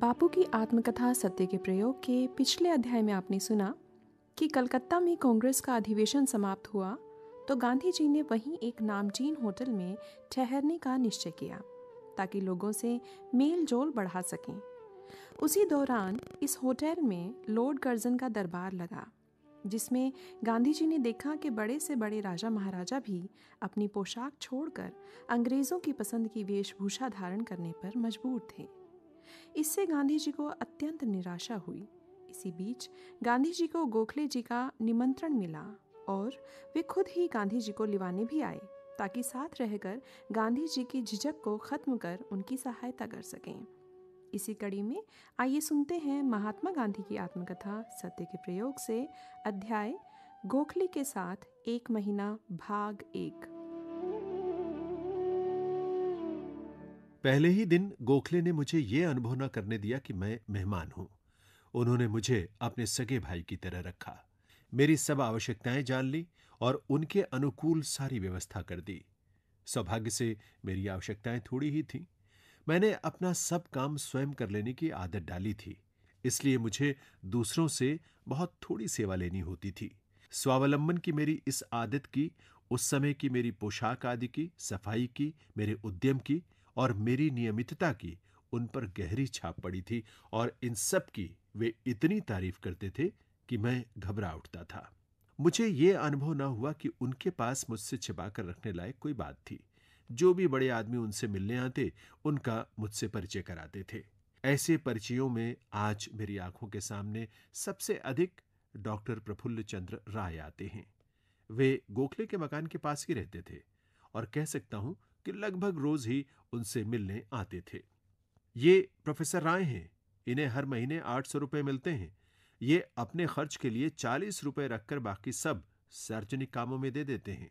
बापू की आत्मकथा सत्य के प्रयोग के पिछले अध्याय में आपने सुना कि कलकत्ता में कांग्रेस का अधिवेशन समाप्त हुआ तो गांधी जी ने वहीं एक नामचीन होटल में ठहरने का निश्चय किया ताकि लोगों से मेल जोल बढ़ा सकें उसी दौरान इस होटल में लॉर्ड कर्जन का दरबार लगा जिसमें गांधी जी ने देखा कि बड़े से बड़े राजा महाराजा भी अपनी पोशाक छोड़कर अंग्रेज़ों की पसंद की वेशभूषा धारण करने पर मजबूर थे इससे गांधी जी को अत्यंत निराशा हुई इसी बीच गांधी जी को गोखले जी का निमंत्रण मिला और वे खुद ही गांधी जी को लिवाने भी आए ताकि साथ रहकर गांधी जी की झिझक को खत्म कर उनकी सहायता कर सकें इसी कड़ी में आइए सुनते हैं महात्मा गांधी की आत्मकथा सत्य के प्रयोग से अध्याय गोखले के साथ एक महीना भाग एक पहले ही दिन गोखले ने मुझे ये अनुभव न करने दिया कि मैं मेहमान हूं उन्होंने मुझे अपने सगे भाई की तरह रखा मेरी सब आवश्यकताएं जान ली और उनके अनुकूल सारी व्यवस्था कर दी सौभाग्य से मेरी आवश्यकताएं थोड़ी ही थीं मैंने अपना सब काम स्वयं कर लेने की आदत डाली थी इसलिए मुझे दूसरों से बहुत थोड़ी सेवा लेनी होती थी स्वावलंबन की मेरी इस आदत की उस समय की मेरी पोशाक आदि की सफाई की मेरे उद्यम की और मेरी नियमितता की उन पर गहरी छाप पड़ी थी और इन सब की वे इतनी तारीफ करते थे कि मैं घबरा उठता था मुझे ये अनुभव न हुआ कि उनके पास मुझसे छिपा कर रखने लायक कोई बात थी जो भी बड़े आदमी उनसे मिलने आते उनका मुझसे परिचय कराते थे ऐसे परिचयों में आज मेरी आंखों के सामने सबसे अधिक डॉक्टर प्रफुल्ल चंद्र राय आते हैं वे गोखले के मकान के पास ही रहते थे और कह सकता हूं कि लगभग रोज ही उनसे मिलने आते थे ये प्रोफेसर राय हैं इन्हें हर महीने आठ सौ रुपये मिलते हैं ये अपने खर्च के लिए चालीस रुपये रखकर बाकी सब सार्वजनिक कामों में दे देते हैं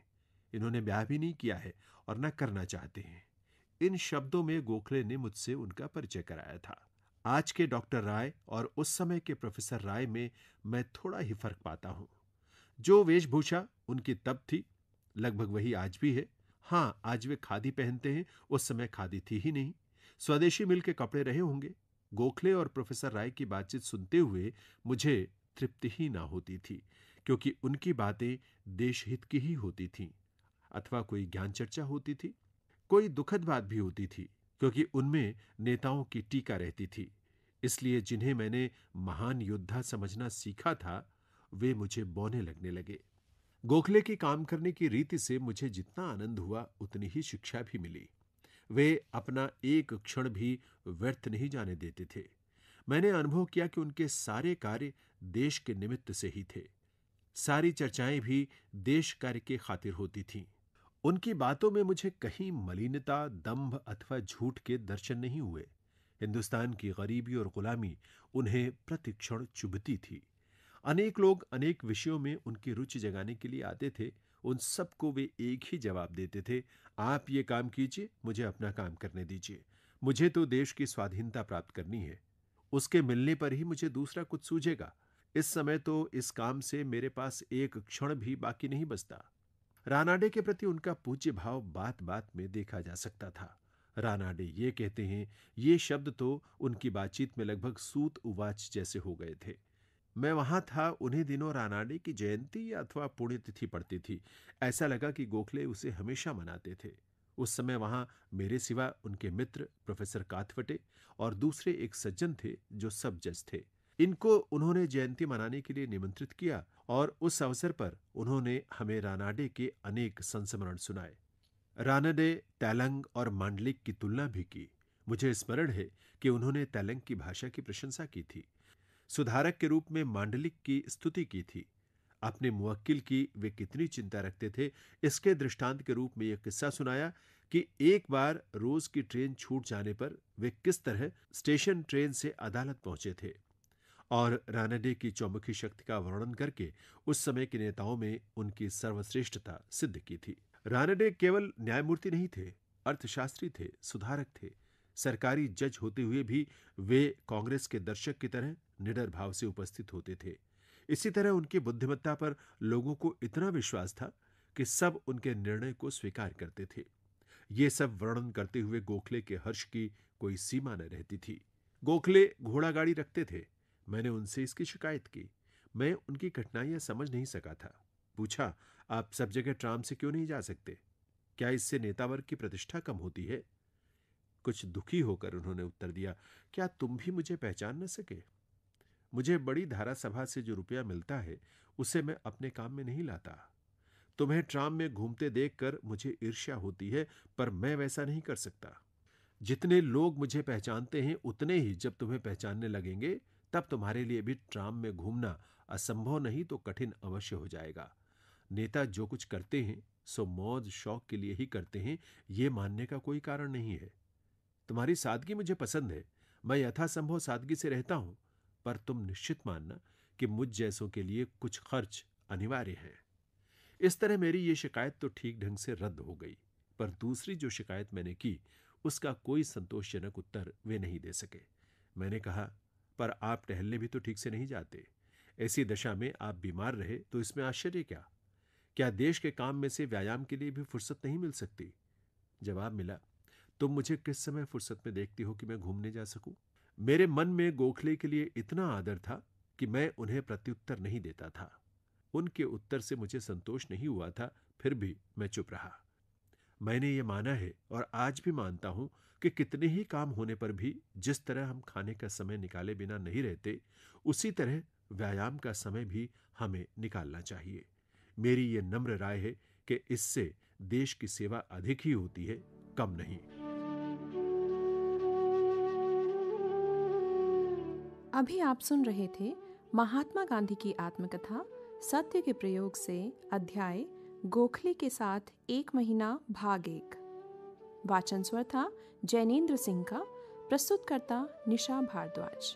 इन्होंने ब्याह भी नहीं किया है और न करना चाहते हैं इन शब्दों में गोखले ने मुझसे उनका परिचय कराया था आज के डॉक्टर राय और उस समय के प्रोफेसर राय में मैं थोड़ा ही फर्क पाता हूँ जो वेशभूषा उनकी तब थी लगभग वही आज भी है हाँ आज वे खादी पहनते हैं उस समय खादी थी ही नहीं स्वदेशी मिल के कपड़े रहे होंगे गोखले और प्रोफेसर राय की बातचीत सुनते हुए मुझे तृप्ति ही ना होती थी क्योंकि उनकी बातें देशहित की ही होती थीं अथवा कोई ज्ञान चर्चा होती थी कोई दुखद बात भी होती थी क्योंकि उनमें नेताओं की टीका रहती थी इसलिए जिन्हें मैंने महान योद्धा समझना सीखा था वे मुझे बौने लगने लगे गोखले की काम करने की रीति से मुझे जितना आनंद हुआ उतनी ही शिक्षा भी मिली वे अपना एक क्षण भी व्यर्थ नहीं जाने देते थे मैंने अनुभव किया कि उनके सारे कार्य देश के निमित्त से ही थे सारी चर्चाएं भी देश कार्य के खातिर होती थीं उनकी बातों में मुझे कहीं मलिनता दंभ अथवा झूठ के दर्शन नहीं हुए हिंदुस्तान की गरीबी और गुलामी उन्हें प्रतिक्षण चुभती थी अनेक लोग अनेक विषयों में उनकी रुचि जगाने के लिए आते थे उन सबको वे एक ही जवाब देते थे आप ये काम कीजिए मुझे अपना काम करने दीजिए मुझे तो देश की स्वाधीनता प्राप्त करनी है उसके मिलने पर ही मुझे दूसरा कुछ सूझेगा इस समय तो इस काम से मेरे पास एक क्षण भी बाकी नहीं बचता रानाडे के प्रति उनका पूज्य भाव बात बात में देखा जा सकता था रानाडे ये कहते हैं ये शब्द तो उनकी बातचीत में लगभग सूत उवाच जैसे हो गए थे मैं वहां था उन्हीं दिनों रानाडे की जयंती अथवा पुण्यतिथि पड़ती थी ऐसा लगा कि गोखले उसे हमेशा मनाते थे उस समय वहां मेरे सिवा उनके मित्र प्रोफेसर काथवटे और दूसरे एक सज्जन थे जो सब जज थे इनको उन्होंने जयंती मनाने के लिए निमंत्रित किया और उस अवसर पर उन्होंने हमें रानाडे के अनेक संस्मरण सुनाए रानाडे तैलंग और मांडलिक की तुलना भी की मुझे स्मरण है कि उन्होंने तैलंग की भाषा की प्रशंसा की थी सुधारक के रूप में मांडलिक की स्तुति की थी अपने मुवक्किल की वे कितनी चिंता रखते थे इसके दृष्टांत के रूप में यह किस्सा सुनाया कि एक बार रोज की ट्रेन छूट जाने पर वे किस तरह स्टेशन ट्रेन से अदालत पहुंचे थे और रानडे की चौमुखी शक्ति का वर्णन करके उस समय के नेताओं में उनकी सर्वश्रेष्ठता सिद्ध की थी रानडे केवल न्यायमूर्ति नहीं थे अर्थशास्त्री थे सुधारक थे सरकारी जज होते हुए भी वे कांग्रेस के दर्शक की तरह निडर भाव से उपस्थित होते थे इसी तरह उनकी बुद्धिमत्ता पर लोगों को इतना विश्वास था कि सब उनके निर्णय को स्वीकार करते थे ये सब वर्णन करते हुए गोखले के हर्ष की कोई सीमा न रहती थी गोखले घोड़ा गाड़ी रखते थे मैंने उनसे इसकी शिकायत की मैं उनकी कठिनाइयां समझ नहीं सका था पूछा आप सब जगह ट्राम से क्यों नहीं जा सकते क्या इससे नेतावर की प्रतिष्ठा कम होती है कुछ दुखी होकर उन्होंने उत्तर दिया क्या तुम भी मुझे पहचान न सके मुझे बड़ी धारा सभा से जो रुपया मिलता है उसे मैं अपने काम में नहीं लाता तुम्हें ट्राम में घूमते देखकर मुझे ईर्ष्या होती है पर मैं वैसा नहीं कर सकता जितने लोग मुझे पहचानते हैं उतने ही जब तुम्हें पहचानने लगेंगे तब तुम्हारे लिए भी ट्राम में घूमना असंभव नहीं तो कठिन अवश्य हो जाएगा नेता जो कुछ करते हैं सो मौज शौक के लिए ही करते हैं ये मानने का कोई कारण नहीं है तुम्हारी सादगी मुझे पसंद है मैं यथासंभव सादगी से रहता हूं पर तुम निश्चित मानना कि मुझ जैसों के लिए कुछ खर्च अनिवार्य है इस तरह मेरी ये शिकायत तो ठीक ढंग से रद्द हो गई पर दूसरी जो शिकायत मैंने की उसका कोई संतोषजनक उत्तर वे नहीं दे सके मैंने कहा पर आप टहलने भी तो ठीक से नहीं जाते ऐसी दशा में आप बीमार रहे तो इसमें आश्चर्य क्या क्या देश के काम में से व्यायाम के लिए भी फुर्सत नहीं मिल सकती जवाब मिला तुम मुझे किस समय फुर्सत में देखती हो कि मैं घूमने जा सकूं मेरे मन में गोखले के लिए इतना आदर था कि मैं उन्हें प्रत्युत्तर नहीं देता था उनके उत्तर से मुझे संतोष नहीं हुआ था फिर भी मैं चुप रहा मैंने ये माना है और आज भी मानता हूं कि कितने ही काम होने पर भी जिस तरह हम खाने का समय निकाले बिना नहीं रहते उसी तरह व्यायाम का समय भी हमें निकालना चाहिए मेरी ये नम्र राय है कि इससे देश की सेवा अधिक ही होती है कम नहीं अभी आप सुन रहे थे महात्मा गांधी की आत्मकथा सत्य के प्रयोग से अध्याय गोखले के साथ एक महीना भाग एक वाचन स्वर था जैनेन्द्र सिंह का प्रस्तुतकर्ता निशा भारद्वाज